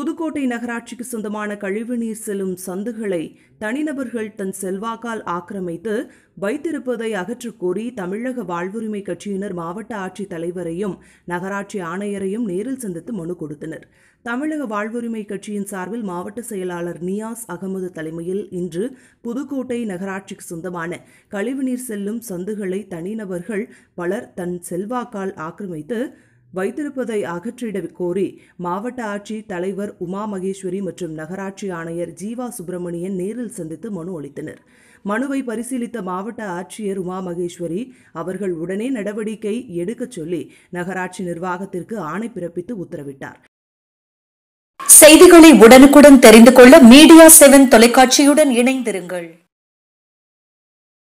புதுக்கோட்டை நகராட்சிக்கு சொந்தமான கழிவுநீர் செல்லும் சந்துகளை தனிநபர்கள் தன் செல்வாக்கால் ஆக்கிரமித்து வைத்திருப்பதை அகற்றக்கோரி தமிழக வாழ்வுரிமை கட்சியினர் மாவட்ட ஆட்சித் தலைவரையும் நகராட்சி ஆணையரையும் நேரில் சந்தித்து மனு கொடுத்தனர் தமிழக வாழ்வுரிமை கட்சியின் சார்பில் மாவட்ட செயலாளர் நியாஸ் அகமது தலைமையில் இன்று புதுக்கோட்டை நகராட்சிக்கு சொந்தமான கழிவுநீர் செல்லும் சந்துகளை தனிநபர்கள் பலர் தன் செல்வாக்கால் ஆக்கிரமித்து வைத்திருப்பதை அகற்றிட கோரி மாவட்ட ஆட்சி தலைவர் உமா மகேஸ்வரி மற்றும் நகராட்சி ஆணையர் ஜீவா சுப்பிரமணியன் நேரில் சந்தித்து மனு அளித்தனர் மனுவை பரிசீலித்த மாவட்ட ஆட்சியர் உமா மகேஸ்வரி அவர்கள் உடனே நடவடிக்கை எடுக்கச் சொல்லி நகராட்சி நிர்வாகத்திற்கு ஆணை பிறப்பித்து உத்தரவிட்டார் செய்திகளை உடனுக்குடன் தெரிந்து கொள்ள மீடியா செவன் தொலைக்காட்சியுடன் இணைந்திருங்கள்